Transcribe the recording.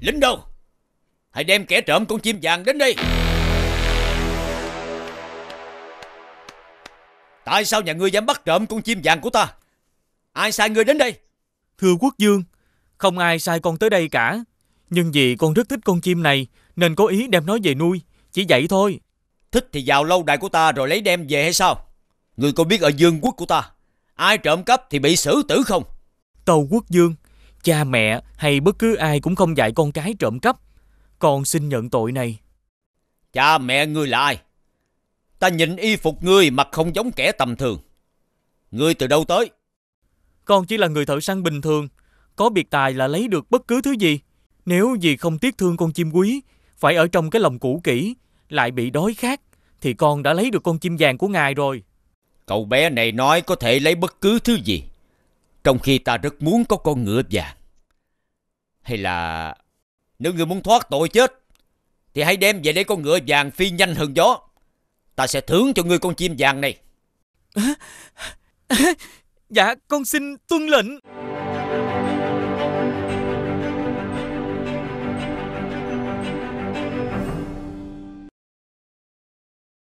Lính đâu Hãy đem kẻ trộm con chim vàng đến đây Tại sao nhà ngươi dám bắt trộm con chim vàng của ta Ai sai ngươi đến đây Thưa quốc dương Không ai sai con tới đây cả Nhưng vì con rất thích con chim này Nên cố ý đem nó về nuôi Chỉ vậy thôi Thích thì vào lâu đài của ta rồi lấy đem về hay sao Ngươi có biết ở dương quốc của ta Ai trộm cắp thì bị xử tử không Tàu quốc dương cha mẹ hay bất cứ ai cũng không dạy con cái trộm cắp. Con xin nhận tội này. Cha mẹ ngươi là ai? Ta nhìn y phục ngươi mà không giống kẻ tầm thường. Ngươi từ đâu tới? Con chỉ là người thợ săn bình thường, có biệt tài là lấy được bất cứ thứ gì. Nếu gì không tiếc thương con chim quý, phải ở trong cái lòng cũ kỹ, lại bị đói khát, thì con đã lấy được con chim vàng của ngài rồi. Cậu bé này nói có thể lấy bất cứ thứ gì. Trong khi ta rất muốn có con ngựa vàng. Hay là nếu ngươi muốn thoát tội chết thì hãy đem về đây con ngựa vàng phi nhanh hơn gió. Ta sẽ thưởng cho ngươi con chim vàng này. dạ, con xin tuân lệnh.